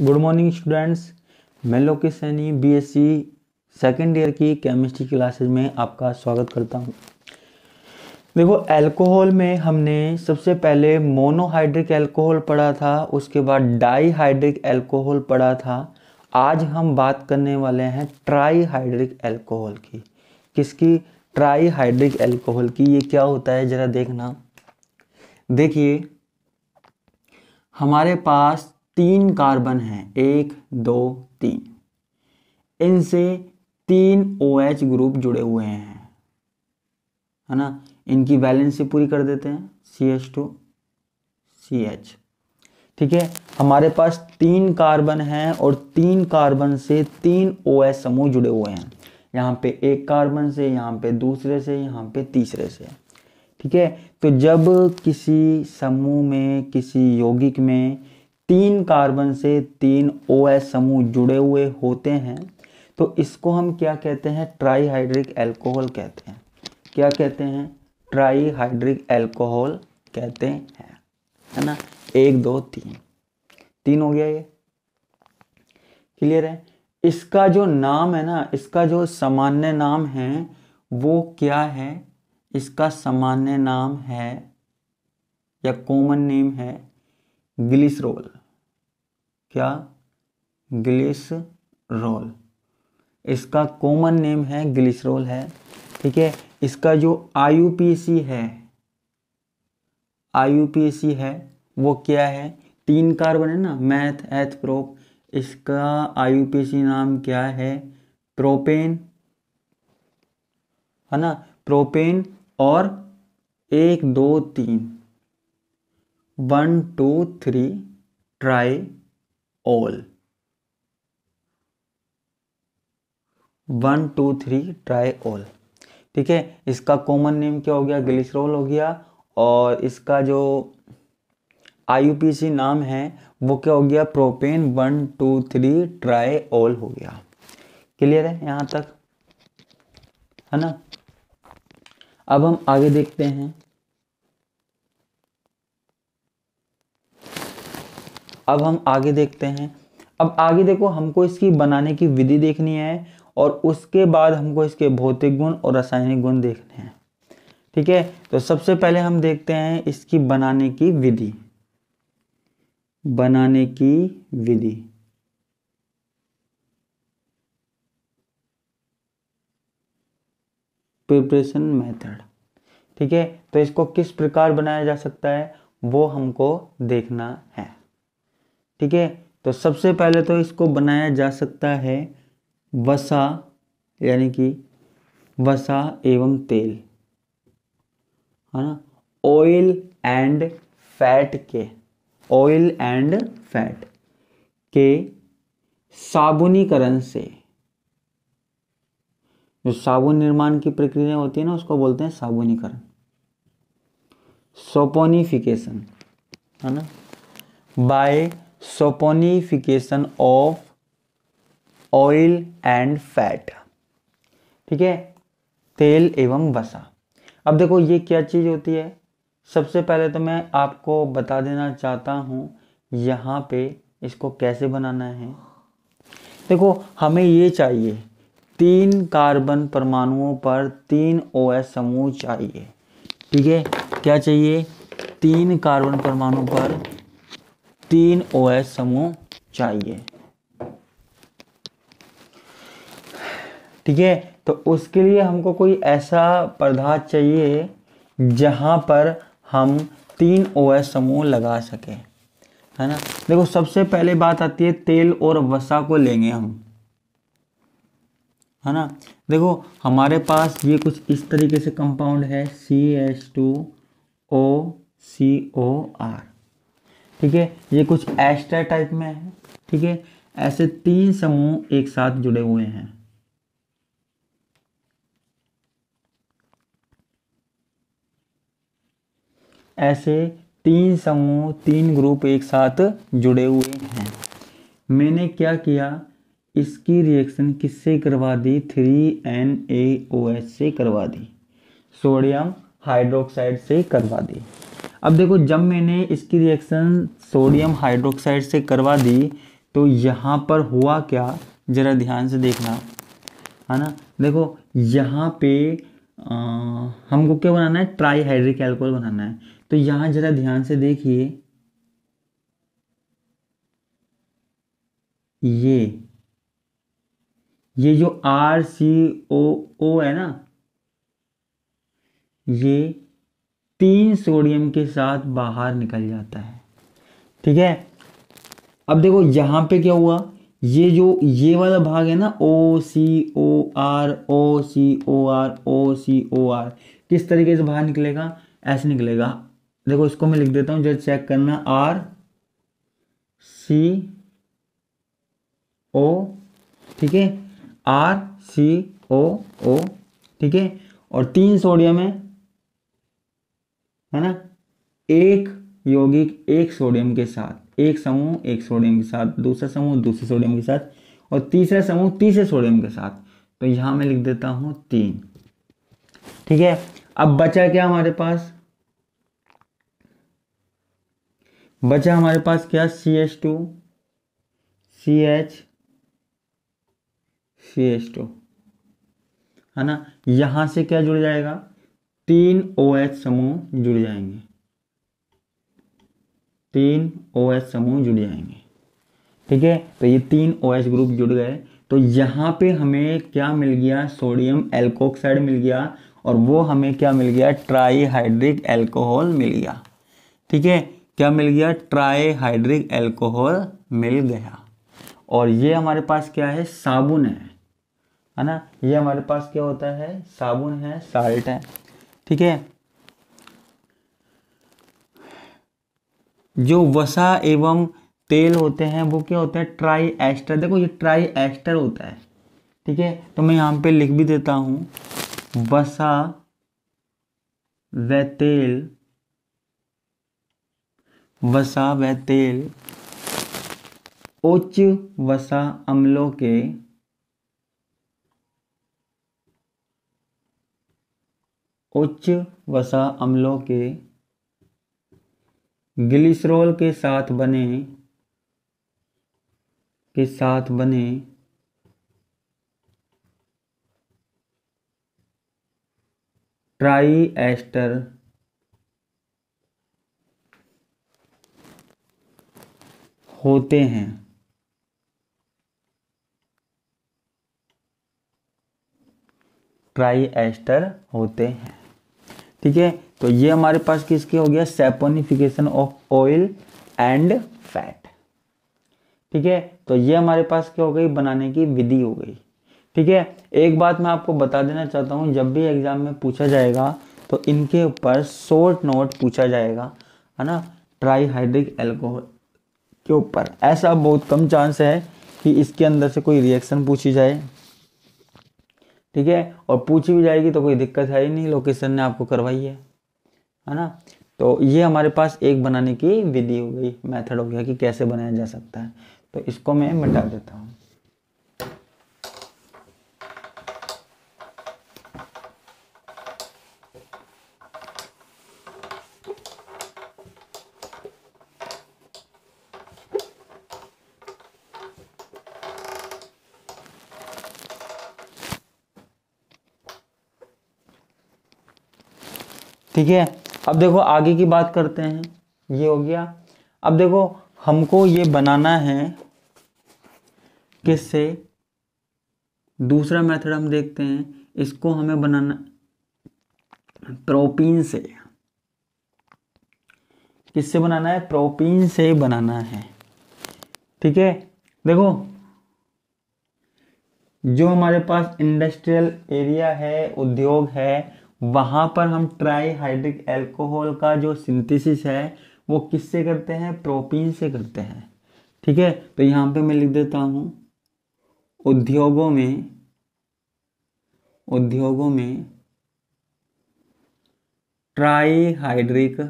good morning students मैं Lokesh Saini BSc second year की chemistry classes में आपका स्वागत करता हूँ देखो अल्कोहल में हमने सबसे पहले मोनोहाइड्रिक अल्कोहल पढ़ा था उसके बाद डाईहाइड्रिक अल्कोहल पढ़ा था आज हम बात करने वाले हैं ट्राईहाइड्रिक अल्कोहल की किसकी ट्राईहाइड्रिक अल्कोहल की ये क्या होता है ज़रा देखना देखिए हमारे पास तीन कार्बन हैं एक दो तीन इनसे तीन ओ OH ग्रुप जुड़े हुए हैं है ना इनकी वैलेंसी पूरी कर देते हैं C H two C H ठीक है हमारे पास तीन कार्बन हैं और तीन कार्बन से तीन ओ OH समूह जुड़े हुए हैं यहाँ पे एक कार्बन से यहाँ पे दूसरे से यहाँ पे तीसरे से ठीक है तो जब किसी समूह में किसी यौगिक में तीन कार्बन से तीन ओ समूह जुड़े हुए होते हैं तो इसको हम क्या कहते हैं ट्राईहाइड्रिक एल्कोहल कहते हैं क्या कहते हैं ट्राईहाइड्रिक एल्कोहल कहते हैं है ना एक दो तीन तीन हो गया ये क्लियर है इसका जो नाम है ना इसका जो सामान्य नाम है वो क्या है इसका सामान्य नाम है या कॉमन नेम है ग्लिसरोल क्या ग्लिसरॉल इसका कॉमन नेम है ग्लिसरॉल है ठीक है इसका जो आई है आई है वो क्या है तीन कार्बन है ना मैथ एथ प्रोप इसका आई नाम क्या है प्रोपेन है ना प्रोपेन और एक दो तीन one two three triol one two three triol ठीक है इसका कॉमन नेम क्या हो गया ग्लिसरॉल हो गया और इसका जो आई नाम है वो क्या हो गया propane one two three triol हो गया क्लियर है यहां तक है ना अब हम आगे देखते हैं अब हम आगे देखते हैं अब आगे देखो हमको इसकी बनाने की विधि देखनी है और उसके बाद हमको इसके भौतिक गुण और रासायनिक गुण देखने हैं ठीक है तो सबसे पहले हम देखते हैं इसकी बनाने की विधि बनाने की विधि प्रिपरेशन मेथड ठीक है तो इसको किस प्रकार बनाया जा सकता है वो हमको देखना है ठीक है तो सबसे पहले तो इसको बनाया जा सकता है वसा यानी कि वसा एवं तेल है ना ऑयल एंड फैट के ऑयल एंड फैट के साबुनीकरण से जो साबुन निर्माण की प्रक्रिया होती है ना उसको बोलते हैं साबुनीकरण सोपोनिफिकेशन है ना by saponification of oil and fat ठीक है तेल एवं वसा अब देखो ये क्या चीज़ होती है सबसे पहले तो मैं आपको बता देना चाहता हूँ यहाँ पे इसको कैसे बनाना है देखो हमें ये चाहिए तीन कार्बन परमाणुओं पर तीन ओ समूह चाहिए ठीक है क्या चाहिए तीन कार्बन परमाणु पर तीन ओ एस समूह चाहिए ठीक है तो उसके लिए हमको कोई ऐसा पदार्थ चाहिए जहां पर हम तीन ओ समूह लगा सके है ना देखो सबसे पहले बात आती है तेल और वसा को लेंगे हम है ना देखो हमारे पास ये कुछ इस तरीके से कंपाउंड है C S two O C O R ठीक है ये कुछ एस्टर टाइप में है ठीक है ऐसे तीन समूह एक साथ जुड़े हुए हैं ऐसे तीन समूह तीन ग्रुप एक साथ जुड़े हुए हैं मैंने क्या किया इसकी रिएक्शन किससे करवा दी three N A O H से करवा दी सोडियम हाइड्रोक्साइड से करवा दी अब देखो जब मैंने इसकी रिएक्शन सोडियम हाइड्रोक्साइड से करवा दी तो यहाँ पर हुआ क्या ज़रा ध्यान से देखना है ना देखो यहाँ पे आ, हमको क्या बनाना है ट्राईहाइड्रिक एल्कोहल बनाना है तो यहाँ ज़रा ध्यान से देखिए ये ये जो आर सी ओ ओ है ना ये तीन सोडियम के साथ बाहर निकल जाता है ठीक है अब देखो यहां पे क्या हुआ ये जो ये वाला भाग है ना O C O R O C O R O C O R किस तरीके से बाहर निकलेगा ऐसे निकलेगा देखो इसको मैं लिख देता हूं जब चेक करना आर सी ओ ठीक है आर सी ओ ओ ठीक है और तीन सोडियम है है ना एक यौगिक एक सोडियम के साथ एक समूह एक सोडियम के साथ दूसरा समूह दूसरे सोडियम के साथ और तीसरा समूह तीसरे सोडियम के साथ तो यहां मैं लिख देता हूं तीन ठीक है अब बचा क्या हमारे पास बचा हमारे पास क्या C H two C H C H two है ना यहां से क्या जुड़ जाएगा तीन ओ एच समूह जुड़ जाएंगे तीन ओ एच समूह जुड़ जाएंगे ठीक है तो ये तीन ओ एच ग्रुप जुड़ गए तो यहाँ पे हमें क्या मिल गया सोडियम एल्कोक्साइड मिल गया और वो हमें क्या मिल गया ट्राईहाइड्रिक एल्कोहल मिल गया ठीक है क्या मिल गया ट्राईहाइड्रिक एल्कोहल मिल गया और ये हमारे पास क्या है साबुन है है ना ये हमारे पास क्या होता है साबुन है साल्ट है ठीक है जो वसा एवं तेल होते हैं वो क्या होता है ट्राई एस्टर देखो ये ट्राई एस्टर होता है ठीक है तो मैं यहां पे लिख भी देता हूं वसा व तेल वसा व तेल उच्च वसा अम्लों के उच्च वसा अम्लों के ग्लिसरॉल के साथ बने के साथ बने ट्राई एस्टर होते हैं ट्राई एस्टर होते हैं ठीक है तो ये हमारे पास किसके हो गया saponification of oil and fat ठीक है तो ये हमारे पास क्या हो गई बनाने की विधि हो गई ठीक है एक बात मैं आपको बता देना चाहता हूँ जब भी एग्जाम में पूछा जाएगा तो इनके ऊपर शॉर्ट नोट पूछा जाएगा है ना ट्राईहाइड्रिक एल्कोहल के ऊपर ऐसा बहुत कम चांस है कि इसके अंदर से कोई रिएक्शन पूछी जाए ठीक है और पूछी भी जाएगी तो कोई दिक्कत है ही नहीं लोकेशन ने आपको करवाई है है ना तो ये हमारे पास एक बनाने की विधि हो गई मेथड हो गया कि कैसे बनाया जा सकता है तो इसको मैं मिटा देता हूँ ठीक है अब देखो आगे की बात करते हैं ये हो गया अब देखो हमको ये बनाना है किससे दूसरा मेथड हम देखते हैं इसको हमें बनाना प्रोपीन से किससे बनाना है प्रोपीन से बनाना है ठीक है देखो जो हमारे पास इंडस्ट्रियल एरिया है उद्योग है वहाँ पर हम ट्राई हाइड्रिक एल्कोहल का जो सिंथेसिस है वो किससे करते हैं प्रोपीन से करते हैं ठीक है तो यहाँ पे मैं लिख देता हूँ उद्योगों में उद्योगों में ट्राई हाइड्रिक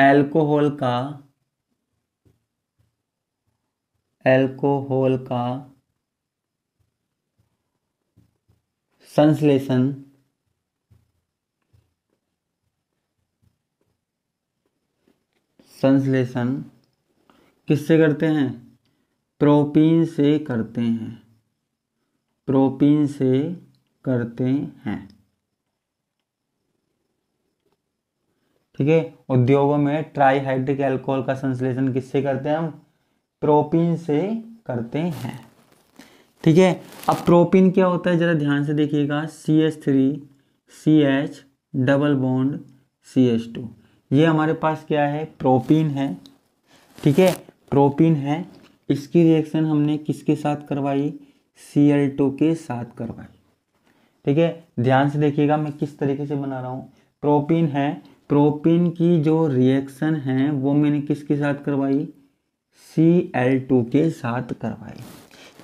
एल्कोहल का एल्कोहल का संश्लेषण संश्लेषण किससे करते हैं प्रोपीन से करते हैं प्रोपीन से करते हैं ठीक है उद्योगों में ट्राईहाइड्रिक अल्कोहल का संश्लेषण किससे करते हैं हम प्रोपीन से करते हैं ठीक है अब प्रोपिन क्या होता है ज़रा ध्यान से देखिएगा C H three C H double bond C H two ये हमारे पास क्या है प्रोपीन है ठीक है प्रोपीन है इसकी रिएक्शन हमने किसके साथ करवाई सी एल टू के साथ करवाई ठीक है ध्यान से देखिएगा मैं किस तरीके से बना रहा हूँ प्रोपीन है प्रोपीन की जो रिएक्शन है वो मैंने किसके साथ करवाई सी एल टू के साथ करवाई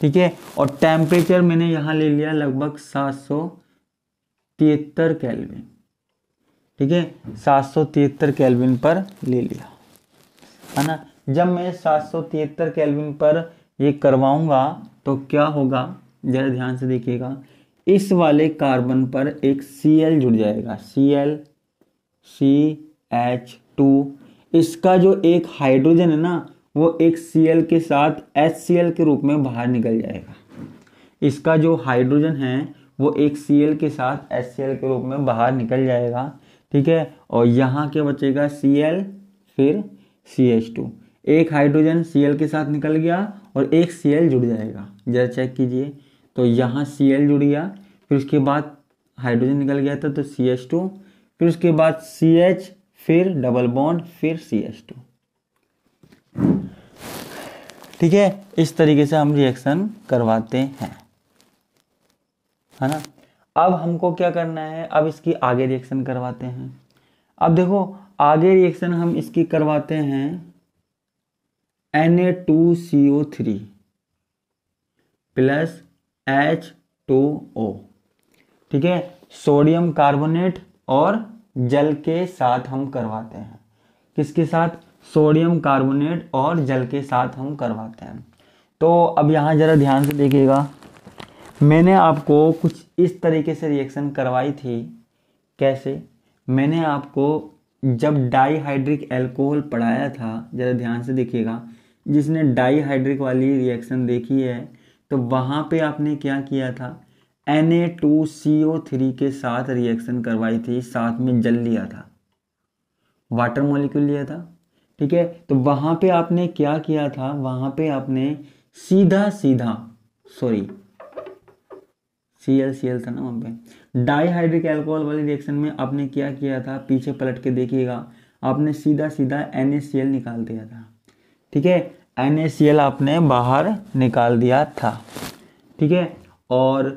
ठीक है और टेम्परेचर मैंने यहाँ ले लिया लगभग सात सौ तिहत्तर कैलविन ठीक है सात सौ तिहत्तर कैलविन पर ले लिया है ना जब मैं सात सौ तिहत्तर कैलविन पर ये करवाऊंगा तो क्या होगा जरा ध्यान से देखिएगा इस वाले कार्बन पर एक सी एल जुड़ जाएगा C L C H two इसका जो एक हाइड्रोजन है ना वो एक सी एल के साथ एच सी एल के रूप में बाहर निकल जाएगा इसका जो हाइड्रोजन है वो एक सी एल के साथ एच सी एल के रूप में बाहर निकल जाएगा ठीक है और यहाँ के बचेगा सी एल फिर सी एच टू एक हाइड्रोजन सी एल के साथ निकल गया और एक सी एल जुड़ जाएगा जरा चेक कीजिए तो यहाँ सी एल जुड़ गया फिर उसके बाद हाइड्रोजन निकल गया था तो सी एच टू फिर उसके बाद सी एच फिर डबल बॉन्ड फिर सी एच टू ठीक है इस तरीके से हम रिएक्शन करवाते हैं है ना अब हमको क्या करना है अब इसकी आगे रिएक्शन करवाते हैं अब देखो आगे रिएक्शन हम इसकी करवाते हैं N A two C O three plus H two O ठीक है सोडियम कार्बोनेट और जल के साथ हम करवाते हैं किसके साथ सोडियम कार्बोनेट और जल के साथ हम करवाते हैं तो अब यहाँ ज़रा ध्यान से देखिएगा मैंने आपको कुछ इस तरीके से रिएक्शन करवाई थी कैसे मैंने आपको जब डाईहाइड्रिक एल्कोहल पढ़ाया था ज़रा ध्यान से देखिएगा जिसने डाईहाइड्रिक वाली रिएक्शन देखी है तो वहाँ पे आपने क्या किया था थ्री के साथ रिएक्शन करवाई थी साथ में जल लिया था वाटर मॉलिक्यूल लिया था ठीक है तो वहां पे आपने क्या किया था वहां पे आपने सीधा सीधा sorry C L C L था ना वहां पे डाईहाइड्रिक एल्कोहल वाली रिएक्शन में आपने क्या किया था पीछे पलट के देखिएगा आपने सीधा सीधा एन निकाल दिया था ठीक है एन आपने बाहर निकाल दिया था ठीक है और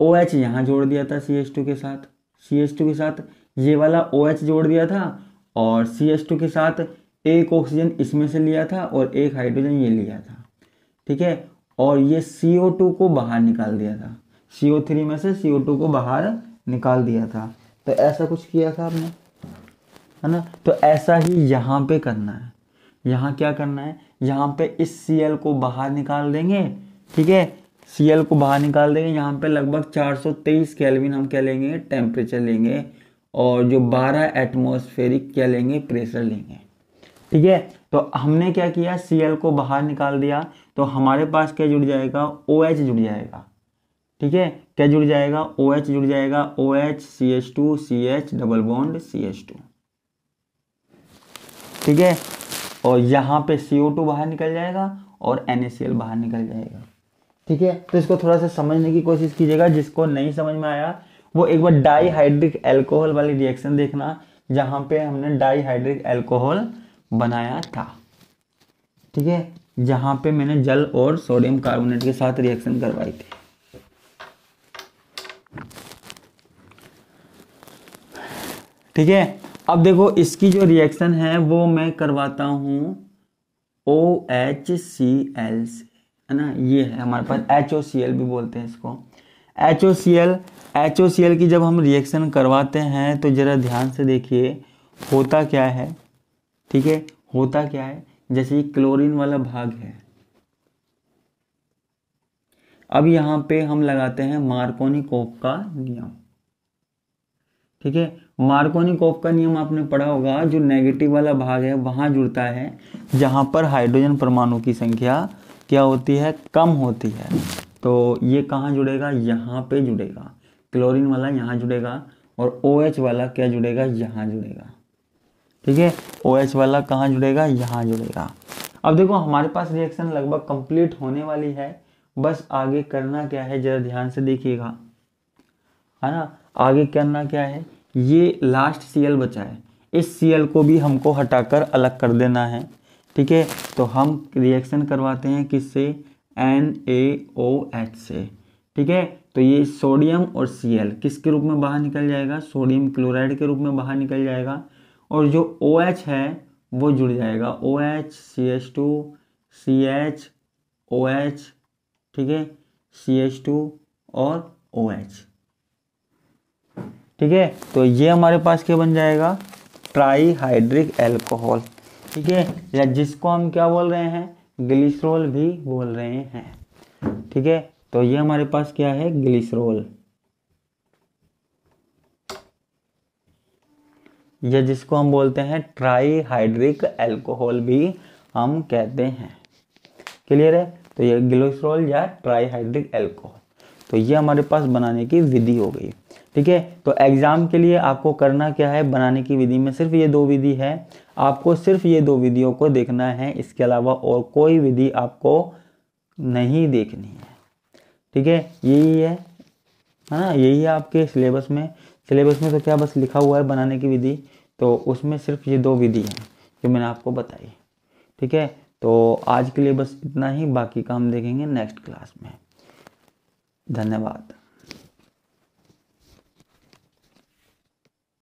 ओ OH एच यहाँ जोड़ दिया था सी एच टू के साथ सी एच टू के साथ ये वाला ओ OH एच जोड़ दिया था और सी एच टू के साथ एक ऑक्सीजन इसमें से लिया था और एक हाइड्रोजन ये लिया था ठीक है और ये सी को बाहर निकाल दिया था सी में से सी को बाहर निकाल दिया था तो ऐसा कुछ किया था आपने है ना तो ऐसा ही यहाँ पे करना है यहाँ क्या करना है यहाँ पे इस सी को बाहर निकाल देंगे ठीक है सी को बाहर निकाल देंगे यहाँ पे लगभग 423 केल्विन हम क्या लेंगे टेम्परेचर लेंगे और जो 12 एटमोस्फेरिक क्या लेंगे प्रेशर लेंगे ठीक है तो हमने क्या किया सी एल को बाहर निकाल दिया तो हमारे पास क्या जुड़ जाएगा ओ OH एच जुड़ जाएगा ठीक है क्या जुड़ जाएगा ओ OH एच जुड़ जाएगा O H C H two C H double bond C H two ठीक है और यहाँ पे सीओ टू बाहर निकल जाएगा और एन ए सी एल बाहर निकल जाएगा ठीक है तो इसको थोड़ा सा समझने की कोशिश कीजिएगा जिसको नहीं समझ में आया वो एक बार डाईहाइड्रिक एल्कोहल वाली रिएक्शन देखना जहां पे हमने डाईहाइड्रिक एल्कोहल बनाया था ठीक है जहां पे मैंने जल और सोडियम कार्बोनेट के साथ रिएक्शन करवाई थी ठीक है अब देखो इसकी जो रिएक्शन है वो मैं करवाता हूं ओ एच सी एल से है ना ये है हमारे पास एच ओ सी एल भी बोलते हैं इसको H O C L H O C L की जब हम रिएक्शन करवाते हैं तो ज़रा ध्यान से देखिए होता क्या है ठीक है होता क्या है जैसे ये क्लोरीन वाला भाग है अब यहां पे हम लगाते हैं मार्कोनी कोप का नियम ठीक है मार्कोनी कोप का नियम आपने पढ़ा होगा जो नेगेटिव वाला भाग है वहां जुड़ता है जहां पर हाइड्रोजन परमाणु की संख्या क्या होती है कम होती है तो ये कहां जुड़ेगा यहां पे जुड़ेगा क्लोरीन वाला यहां जुड़ेगा और ओ OH वाला क्या जुड़ेगा यहां जुड़ेगा ठीक है ओ एच वाला कहाँ जुड़ेगा यहाँ जुड़ेगा अब देखो हमारे पास रिएक्शन लगभग कंप्लीट होने वाली है बस आगे करना क्या है जरा ध्यान से देखिएगा है ना आगे करना क्या है ये लास्ट सीएल बचा है इस सीएल को भी हमको हटाकर अलग कर देना है ठीक है तो हम रिएक्शन करवाते हैं किससे एन ए ओ एच से ठीक है तो ये सोडियम और सीएल किसके रूप में बाहर निकल जाएगा सोडियम क्लोराइड के रूप में बाहर निकल जाएगा और जो ओ OH है वो जुड़ जाएगा O H C H two C H O H ठीक है सी एच टू और ओ एच ठीक है तो ये हमारे पास क्या बन जाएगा ट्राईहाइड्रिक एल्कोहल ठीक है या जिसको हम क्या बोल रहे हैं ग्लिसरोल भी बोल रहे हैं ठीक है तो ये हमारे पास क्या है ग्लिसरोल या जिसको हम बोलते हैं ट्राईहाइड्रिक एल्कोहल भी हम कहते हैं क्लियर है तो ये ग्लिसरॉल या ट्राईहाइड्रिक एल्कोहल तो ये हमारे पास बनाने की विधि हो गई ठीक है तो एग्ज़ाम के लिए आपको करना क्या है बनाने की विधि में सिर्फ ये दो विधि है आपको सिर्फ ये दो विधियों को देखना है इसके अलावा और कोई विधि आपको नहीं देखनी है ठीक है यही है है ना यही है आपके सिलेबस में सिलेबस में तो क्या बस लिखा हुआ है बनाने की विधि तो उसमें सिर्फ ये दो विधि हैं जो मैंने आपको बताई ठीक है तो आज के लिए बस इतना ही बाकी का हम देखेंगे नेक्स्ट क्लास में धन्यवाद